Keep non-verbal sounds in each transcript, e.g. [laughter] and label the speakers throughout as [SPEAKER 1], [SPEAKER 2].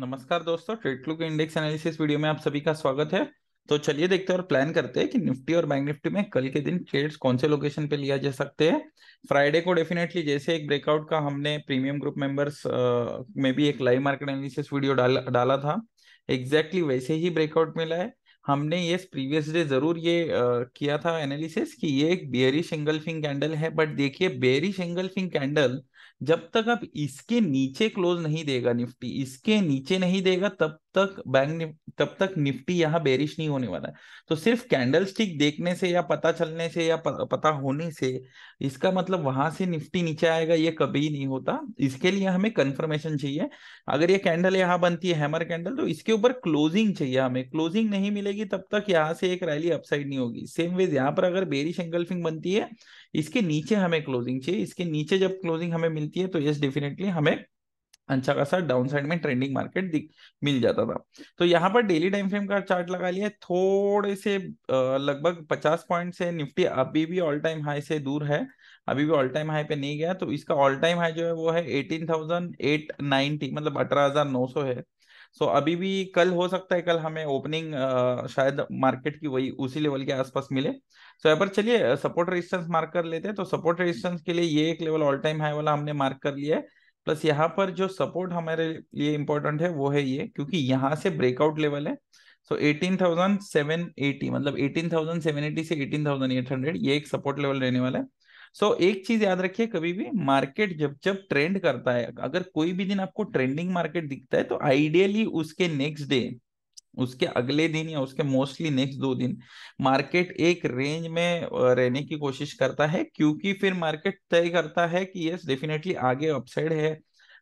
[SPEAKER 1] नमस्कार दोस्तों ट्रेडलू के इंडेक्स एनालिसिस वीडियो में आप सभी का स्वागत है तो चलिए देखते हैं और प्लान करते हैं कि निफ्टी और बैंक निफ्टी में कल के दिन ट्रेड्स कौन से लोकेशन पे लिया जा सकते हैं फ्राइडे को डेफिनेटली जैसे एक ब्रेकआउट का हमने प्रीमियम ग्रुप मेंबर्स में भी एक लाइव मार्केट एनालिसिस वीडियो डाल, डाला था एग्जैक्टली exactly वैसे ही ब्रेकआउट मिला है हमने ये प्रीवियस डे जरूर ये आ, किया था एनालिसिस कि ये एक बेरी सिंगल फिंग कैंडल है बट देखिए बेरी सिंगल फिंग कैंडल जब तक आप इसके नीचे क्लोज नहीं देगा निफ्टी इसके नीचे नहीं देगा तब तक बैंक तब तक निफ्टी यहाँ बेरिश नहीं होने वाला है तो सिर्फ कैंडलस्टिक देखने से या पता चलने से या पता होने से इसका मतलब वहां से निफ्टी नीचे आएगा ये कभी नहीं होता इसके लिए हमें कंफर्मेशन चाहिए अगर ये कैंडल यहाँ बनती है हैमर कैंडल तो इसके ऊपर क्लोजिंग चाहिए हमें क्लोजिंग नहीं मिलेगी तब तक यहाँ से एक रैली अपसाइड नहीं होगी सेम वेज यहाँ पर अगर बेरिश एंगल्फिंग बनती है इसके नीचे हमें क्लोजिंग चाहिए इसके नीचे जब क्लोजिंग हमें मिलती है तो यस डेफिनेटली हमें अच्छा खासा डाउन साइड में ट्रेंडिंग मार्केट मिल जाता था तो यहाँ पर डेली टाइम फ्रेम का चार्ट लगा लिया थोड़े से लगभग पचास पॉइंट से निफ्टी अभी भी ऑल टाइम हाई से दूर है अभी भी ऑल टाइम हाई पे नहीं गया तो इसका ऑल टाइम हाई जो है वो है एटीन थाउजेंड एट नाइनटी मतलब अठारह हजार नौ सौ है सो so, अभी भी कल हो सकता है कल हमें ओपनिंग शायद मार्केट की वही उसी लेवल के आसपास मिले सो यहाँ पर चलिए सपोर्ट रेजिस्टेंस मार्क कर लेते हैं तो सपोर्ट रेजिस्टेंस के लिए ये एक लेवल ऑल टाइम हाई वाला हमने मार्क कर लिया है प्लस यहाँ पर जो सपोर्ट हमारे लिए इम्पोर्टेंट है वो है ये क्योंकि यहाँ से ब्रेकआउट लेवल है so eighteen thousand seven eighty मतलब एटीन थाउजेंड सेवन एटी से एटीन थाउजेंड एट हंड्रेड ये एक सपोर्ट लेवल रहने वाला है सो so, एक चीज याद रखिए कभी भी मार्केट जब जब ट्रेंड करता है अगर कोई भी दिन आपको ट्रेंडिंग मार्केट दिखता है तो आइडियली उसके नेक्स्ट डे उसके अगले दिन या उसके मोस्टली नेक्स्ट दो दिन मार्केट एक रेंज में रहने की कोशिश करता है क्योंकि फिर मार्केट तय करता है कि यस डेफिनेटली आगे अपसाइड है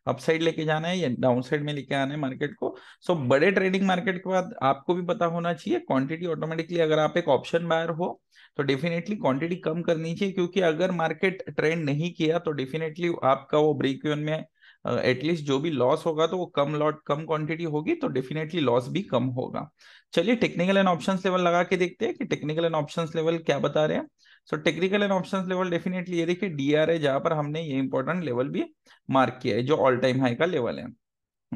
[SPEAKER 1] अपसाइड लेके जाना है या डाउन साइड में लेके आना है मार्केट को सो so, बड़े ट्रेडिंग मार्केट के बाद आपको भी पता होना चाहिए क्वांटिटी ऑटोमेटिकली अगर आप एक ऑप्शन बायर हो तो डेफिनेटली क्वांटिटी कम करनी चाहिए क्योंकि अगर मार्केट ट्रेंड नहीं किया तो डेफिनेटली आपका वो ब्रेक इवन में एटलीस्ट जो भी लॉस होगा तो वो कम लॉट कम क्वांटिटी होगी तो डेफिनेटली लॉस भी कम होगा चलिए टेक्निकल एंड ऑप्शन लेवल लगा के देखते हैं कि टेक्निकल एंड ऑप्शन लेवल क्या बता रहे हैं so technical and option level definitely ये देखिए डी आर जहां पर हमने ये इंपॉर्टेंट लेवल भी मार्क किया है जो ऑल टाइम हाई का लेवल है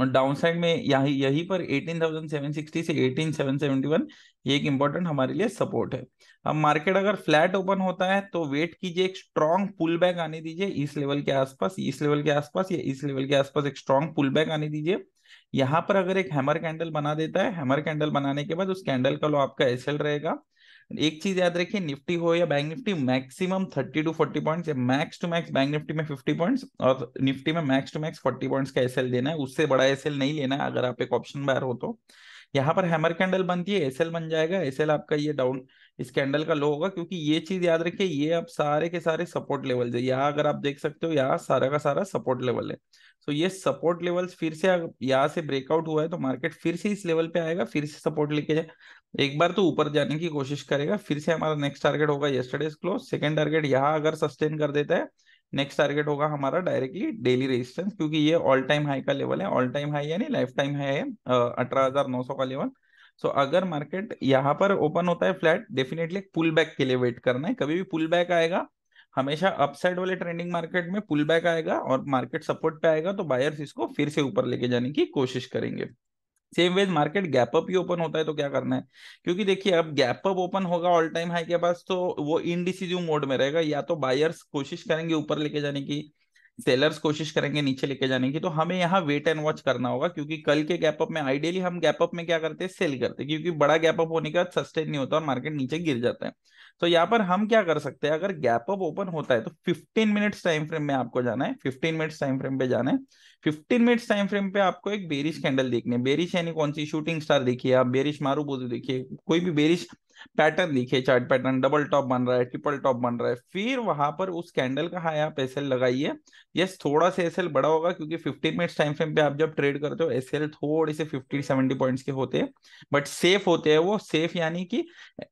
[SPEAKER 1] और डाउन साइड में यही यही पर 18,760 से 18,771 ये एक इंपॉर्टेंट हमारे लिए सपोर्ट है अब मार्केट अगर फ्लैट ओपन होता है तो वेट कीजिए एक स्ट्रॉन्ग पुल बैक आने दीजिए इस लेवल के आसपास इस लेवल के आसपास या इस लेवल के आसपास एक स्ट्रॉन्ग पुल बैक आने दीजिए यहाँ पर अगर एक हैमर कैंडल बना देता है हैमर कैंडल बनाने के बाद उस कैंडल का लो आपका एसएल रहेगा एक चीज याद रखिए निफ्टी हो या bank Nifty maximum thirty two forty points max to max bank Nifty में फिफ्टी पॉइंट्स और निफ्टी में max to max forty points का एसएल देना है उससे बड़ा एसएल नहीं लेना है अगर आप एक ऑप्शन बार हो तो यहाँ पर हैमर कैंडल बनती है एसएल बन जाएगा एसएल आपका ये डाउन इस कैंडल का लो होगा क्योंकि ये चीज याद रखिए ये आप सारे के सारे सपोर्ट लेवल है यहाँ अगर आप देख सकते हो यहाँ सारा का सारा सपोर्ट लेवल है तो ये सपोर्ट लेवल फिर से यहाँ से ब्रेकआउट हुआ है तो मार्केट फिर से इस लेवल पे आएगा फिर से सपोर्ट लेके जाए एक बार तो ऊपर जाने की कोशिश करेगा फिर से हमारा नेक्स्ट टारगेट होगा येस्टरडेज क्लोज सेकंड टारगेट यहाँ अगर सस्टेन कर देता है नेक्स्ट टारगेट होगा हमारा डायरेक्टली डेली रेजिस्टेंस क्योंकि ये ऑल टाइम हाई का लेवल है ऑल टाइम हाई यानी लाइफ टाइम हाई है अठारह हजार नौ सौ का लेवल सो so, अगर मार्केट यहाँ पर ओपन होता है फ्लैट डेफिनेटली पुल बैक के लिए वेट करना है कभी भी पुल बैक आएगा हमेशा अपसाइड वाले ट्रेंडिंग मार्केट में पुल बैक आएगा और मार्केट सपोर्ट पे आएगा तो बायर्स इसको फिर से ऊपर लेके जाने की कोशिश करेंगे same ways market gap up ही ओपन होता है तो क्या करना है क्योंकि देखिए अब गैप अप ओपन होगा ऑल टाइम हाई के पास तो वो इनडिसिजिव मोड में रहेगा या तो बायर्स कोशिश करेंगे ऊपर लेके जाने की सेलर्स कोशिश करेंगे नीचे लेके जाने की तो हमें यहाँ वेट एंड वॉच करना होगा क्योंकि कल के गैप अप में आइडियली हम गैप अप में क्या करते हैं सेल करते हैं क्योंकि बड़ा गैप अप होने के बाद सस्टेन नहीं होता और मार्केट नीचे गिर जाता है तो यहाँ पर हम क्या कर सकते हैं अगर गैप अप ओपन होता है तो 15 मिनट्स टाइम फ्रेम में आपको जाना है 15 मिनट्स टाइम फ्रेम पे जाना है फिफ्टीन मिनट्स टाइम फ्रेम पे आपको एक बेरिश कैंडल देखने बेरिश यानी कौन सी शूटिंग स्टार देखिए आप बेरिश मारू बोजू देखिए कोई भी बेरिश पैटर्न देखिए चार्ट पैटर्न डबल टॉप बन रहा है ट्रिपल टॉप बन रहा है फिर वहां पर उस कैंडल का हाई आप एसएल लगाइए यस थोड़ा सा एसएल बड़ा होगा क्योंकि फिफ्टीन मिनट्स टाइम फ्रेम पे आप जब ट्रेड करते हो एसएल थोड़े से फिफ्टी सेवेंटी पॉइंट्स के होते हैं बट सेफ होते हैं वो सेफ यानी कि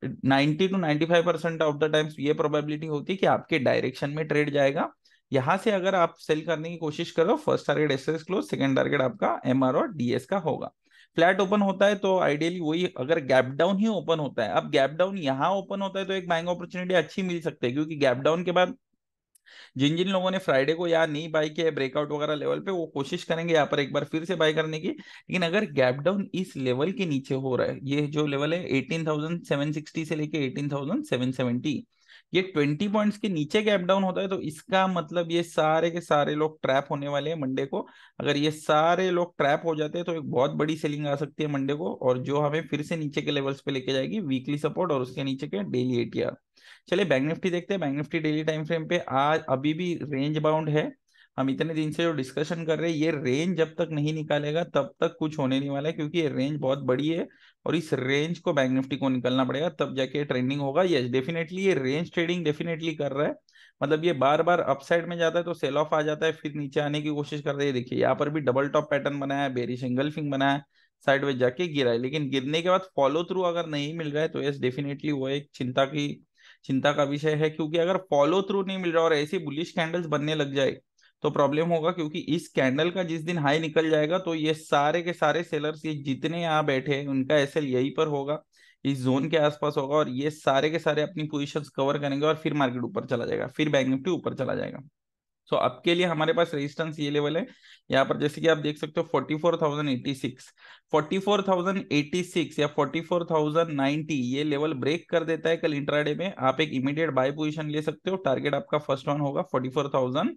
[SPEAKER 1] ninety two ninety five percent of the times ये प्रोबेबिलिटी होती है कि आपके डायरेक्शन में ट्रेड जाएगा यहां से अगर आप सेल करने की कोशिश करो first target S S close second target आपका एम आर और डीएस का होगा फ्लैट ओपन होता है तो आइडियली वही अगर गैप डाउन ही ओपन होता है अब गैप डाउन यहाँ ओपन होता है तो एक बाइंग अपॉर्चुनिटी अच्छी मिल सकती है क्योंकि गैप डाउन के बाद जिन जिन लोगों ने फ्राइडे को यार नहीं बाई किया ब्रेकआउट वगैरह लेवल पे वो कोशिश करेंगे यहाँ पर एक बार फिर से बाय करने की लेकिन अगर गैप डाउन इस लेवल के नीचे हो रहा है ये जो लेवल है 18,760 से लेके 18,770 ये ट्वेंटी पॉइंट्स के नीचे गैप डाउन होता है तो इसका मतलब ये सारे के सारे लोग ट्रैप होने वाले हैं मंडे को अगर ये सारे लोग ट्रैप हो जाते हैं तो एक बहुत बड़ी सेलिंग आ सकती है मंडे को और जो हमें फिर से नीचे के लेवल्स पे लेके जाएगी वीकली सपोर्ट और उसके नीचे के डेली एटीआर चलिए बैंक निफ्टी देखते हैं bank Nifty daily time frame पे आज अभी भी रेंज बाउंड है हम इतने दिन से जो डिस्कशन कर रहे हैं ये रेंज जब तक नहीं निकालेगा तब तक कुछ होने नहीं वाला है क्योंकि ये रेंज बहुत बड़ी है और इस रेंज को बैंक निफ्टी को निकलना पड़ेगा तब जाके ट्रेंडिंग होगा यस डेफिनेटली ये रेंज ट्रेडिंग डेफिनेटली कर रहा है मतलब ये बार बार अपसाइड में जाता है तो सेल ऑफ आ जाता है फिर नीचे आने की कोशिश कर रही है देखिए यहाँ पर भी डबल टॉप पैटर्न बनाया है बेरिश एंगल्फिंग बनाया है साइडवेज जाके गिरा है लेकिन गिरने के बाद फॉलो थ्रू अगर नहीं मिल रहा है तो यस डेफिनेटली वो एक चिंता की चिंता का विषय है क्योंकि अगर फॉलो थ्रू नहीं मिल रहा और ऐसी बुलिश कैंडल्स बनने लग जाए तो प्रॉब्लम होगा क्योंकि इस कैंडल का जिस दिन हाई निकल जाएगा तो ये सारे के सारे सेलर्स ये जितने यहाँ बैठे हैं उनका एस यहीं पर होगा इस जोन के आसपास होगा और ये सारे के सारे अपनी पोजिशन कवर करेंगे और फिर मार्केट ऊपर चला जाएगा फिर बैंक निफ्टी ऊपर चला जाएगा सो so, अब के लिए हमारे पास रेजिस्टेंस ये लेवल है यहाँ पर जैसे कि आप देख सकते हो forty four thousand eighty six forty four thousand eighty six या फोर्टी फोर थाउजेंड नाइनटी ये लेवल ब्रेक कर देता है कल इंट्राडे में आप एक इमीडिएट बाय पोजीशन ले सकते हो टारगेट आपका फर्स्ट वन होगा forty four thousand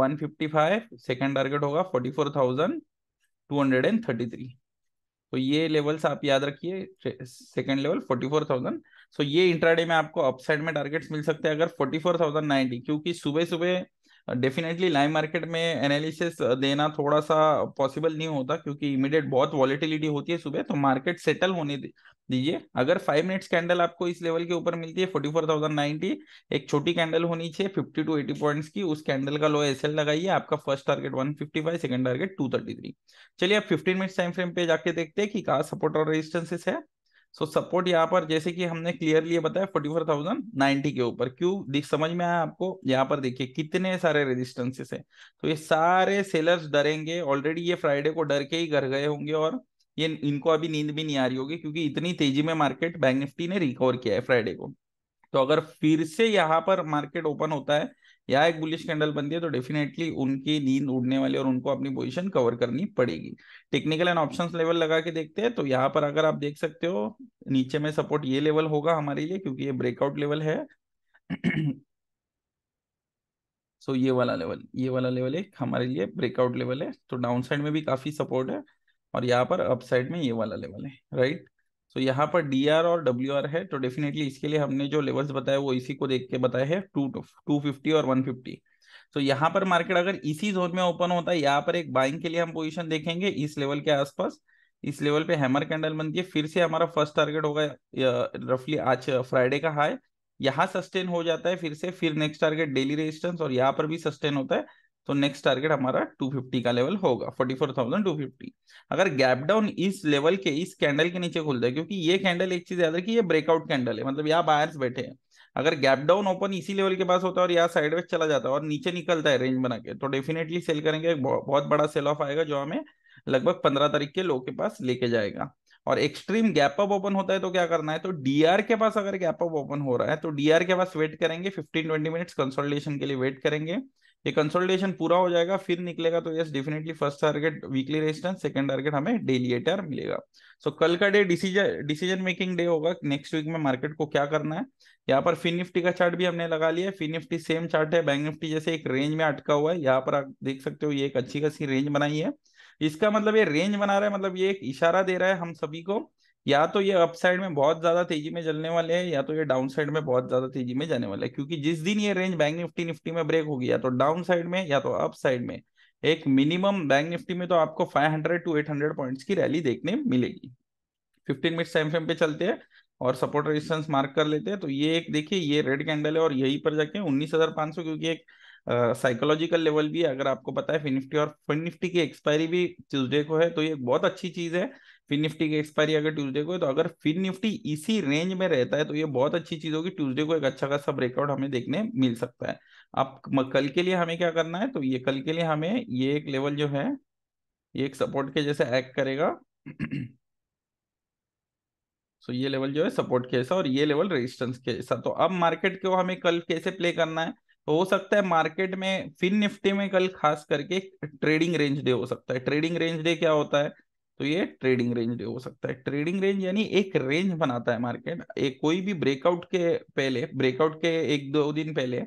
[SPEAKER 1] one fifty five second target होगा forty four thousand two hundred and thirty three तो ये लेवल्स आप याद रखिए second level forty four thousand so ये इंट्राडे में आपको अपसाइड में टारगेट्स मिल सकते हैं अगर फोर्टी फोर थाउजेंड नाइनटी क्योंकि सुबह सुबह डेफिनेटली लाइव मार्केट में एनालिसिस देना थोड़ा सा पॉसिबल नहीं होता क्योंकि इमीडिएट बहुत वॉलिटिलिटी होती है सुबह तो मार्केट सेटल होने दीजिए अगर फाइव मिनट्स कैंडल आपको इस लेवल के ऊपर मिलती है फोर्टी फोर थाउजेंड नाइनटी एक छोटी कैंडल होनी चाहिए फिफ्टी टू एटी पॉइंट्स की उस कैंडल का लो एस एल लगाइए आपका first target one fifty five second target two thirty three चलिए आप फिफ्टीन मिनट्स टाइम फ्रेम पे जाके देखते हैं कि कहा सपोर्ट और रेजिस्टेंसेस है सो सपोर्ट यहाँ पर जैसे कि हमने क्लियरली बताया फोर्टी फोर थाउजेंड नाइनटी के ऊपर क्यों दिख समझ में आया आपको यहाँ पर देखिए कितने सारे रेजिस्टेंसेस हैं तो ये सारे सेलर्स डरेंगे ऑलरेडी ये फ्राइडे को डर के ही घर गए होंगे और ये इनको अभी नींद भी नहीं आ रही होगी क्योंकि इतनी तेजी में मार्केट बैंक निफ्टी ने रिकवर किया है फ्राइडे को तो अगर फिर से यहाँ पर मार्केट ओपन होता है या एक बुलिश कैंडल बनती है तो डेफिनेटली उनकी नींद उड़ने वाली और उनको अपनी पोजीशन कवर करनी पड़ेगी टेक्निकल एंड ऑप्शंस लेवल लगा के देखते हैं तो यहाँ पर अगर आप देख सकते हो नीचे में सपोर्ट ये लेवल होगा हमारे लिए क्योंकि ये ब्रेकआउट लेवल है सो so, ये वाला लेवल ये वाला लेवल एक हमारे लिए ब्रेकआउट लेवल है तो डाउन साइड में भी काफी सपोर्ट है और यहाँ पर अप साइड में ये वाला लेवल है राइट तो यहाँ पर डी आर और डब्ल्यू आर है तो डेफिनेटली इसके लिए हमने जो लेवल्स बताए वो इसी को देख के बताए हैं टू टू फिफ्टी और वन फिफ्टी तो यहाँ पर मार्केट अगर इसी जोन में ओपन होता है यहाँ पर एक बाइंग के लिए हम पोजिशन देखेंगे इस लेवल के आसपास इस लेवल पे हैमर कैंडल बनती है फिर से हमारा फर्स्ट टारगेट होगा रफली आज फ्राइडे का हाई यहाँ सस्टेन हो जाता है फिर से फिर नेक्स्ट टारगेट डेली रेजिस्टेंस और यहाँ पर भी सस्टेन होता है तो नेक्स्ट टारगेट हमारा 250 का लेवल होगा 44,250 अगर गैप डाउन इस लेवल के इस कैंडल के नीचे खुलता है क्योंकि ये कैंडल एक चीज याद रखिए ये ब्रेकआउट कैंडल है मतलब यहाँ बायर्स बैठे हैं अगर गैप डाउन ओपन इसी लेवल के पास होता है और यहाँ साइडवेज चला जाता है और नीचे निकलता है रेंज बना के तो डेफिनेटली सेल करेंगे एक बहुत बड़ा सेल ऑफ आएगा जो हमें लगभग पंद्रह तारीख के लोग के पास लेके जाएगा और एक्सट्रीम गैप अप ओपन होता है तो क्या करना है तो डीआर के पास अगर गैप अप ओपन हो रहा है तो डीआर के पास वेट करेंगे फिफ्टीन ट्वेंटी मिनट्स कंसोलिडेशन के लिए वेट करेंगे ये कंसोलिडेशन पूरा हो जाएगा फिर निकलेगा तो yes definitely first target weekly resistance second target हमें डेली एटीआर मिलेगा सो so, कल का day decision decision making day होगा नेक्स्ट वीक में मार्केट को क्या करना है यहाँ पर फिन निफ्टी का चार्ट भी हमने लगा लिया है फिन निफ्टी सेम चार्ट है बैंक निफ्टी जैसे एक रेंज में अटका हुआ है यहाँ पर आप देख सकते हो ये एक अच्छी खासी रेंज बनाई है इसका मतलब ये रेंज बना रहा है मतलब ये एक इशारा दे रहा है हम सभी को या तो ये अप साइड में बहुत ज्यादा तेजी में चलने वाले हैं या तो ये डाउन साइड में बहुत ज्यादा तेजी में जाने वाले हैं क्योंकि जिस दिन ये रेंज बैंक निफ्टी निफ्टी में ब्रेक होगी या तो डाउन साइड में या तो अप साइड में एक मिनिमम बैंक निफ्टी में तो आपको 500 टू 800 पॉइंट्स की रैली देखने मिलेगी 15 मिनट टाइम फ्रेम पे चलते हैं और सपोर्ट रेजिस्टेंस मार्क कर लेते हैं तो ये एक देखिए ये रेड कैंडल है और यही पर जाके उन्नीस हजार पांच सौ क्योंकि एक साइकोलॉजिकल uh, लेवल भी अगर आपको पता है फिन निफ्टी और फिन निफ्टी की एक्सपायरी भी ट्यूजडे को है तो ये बहुत अच्छी चीज है फिन निफ्टी की एक्सपायरी अगर ट्यूसडे को है तो अगर फिन निफ्टी इसी रेंज में रहता है तो ये बहुत अच्छी चीज होगी ट्यूसडे को एक अच्छा खासा ब्रेकआउट हमें देखने मिल सकता है अब कल के लिए हमें क्या करना है तो ये कल के लिए हमें ये एक लेवल जो है ये एक सपोर्ट के जैसे एक्ट करेगा [clears throat] सो so, ये लेवल जो है सपोर्ट के जैसा और ये लेवल रेजिस्टेंस के जैसा तो अब मार्केट को हमें कल कैसे प्ले करना है तो हो सकता है मार्केट में फिन निफ्टी में कल खास करके ट्रेडिंग रेंज डे हो सकता है ट्रेडिंग रेंज डे क्या होता है तो ये ट्रेडिंग रेंज हो सकता है ट्रेडिंग रेंज यानी एक रेंज बनाता है मार्केट एक कोई भी ब्रेकआउट के पहले ब्रेकआउट के एक दो दिन पहले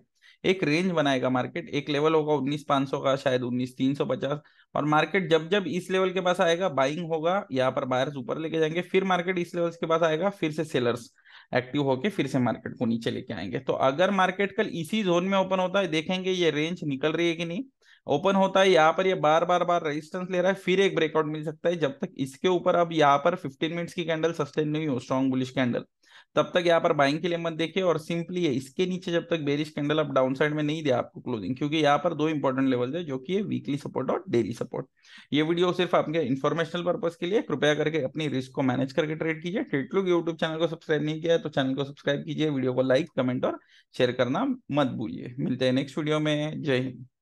[SPEAKER 1] एक रेंज बनाएगा मार्केट एक लेवल होगा उन्नीस पांच सौ का शायद उन्नीस तीन सौ पचास और मार्केट जब जब इस लेवल के पास आएगा बाइंग होगा यहाँ पर बायर्स ऊपर लेके जाएंगे फिर मार्केट इस लेवल के पास आएगा फिर से सेलर्स एक्टिव होके फिर से मार्केट को नीचे लेके आएंगे तो अगर मार्केट कल इसी जोन में ओपन होता है देखेंगे ये रेंज निकल रही है कि नहीं ओपन होता है यहाँ पर ये बार बार बार रेजिस्टेंस ले रहा है फिर एक ब्रेकआउट मिल सकता है जब तक इसके ऊपर अब यहाँ पर 15 मिनट्स की कैंडल सस्टेन नहीं हो स्ट्रॉन्ग बुलिश कैंडल तब तक यहाँ पर बाइंग के लिए मत देखिए और सिंपली है इसके नीचे जब तक बेरिश कैंडल आप डाउन साइड में नहीं दिया आपको क्लोजिंग क्योंकि यहाँ पर दो इंपॉर्टेंट लेवल है जो कि है वीकली सपोर्ट और डेली सपोर्ट ये वीडियो सिर्फ आपके इन्फॉर्मेशनल पर्पज के लिए कृपया करके अपनी रिस्क को मैनेज करके ट्रेड कीजिए ट्रेड लोग यूट्यूब चैनल को सब्सक्राइब नहीं किया तो चैनल को सब्सक्राइब कीजिए वीडियो को लाइक कमेंट और शेयर करना मत भूलिए मिलते हैं नेक्स्ट वीडियो में जय हिंद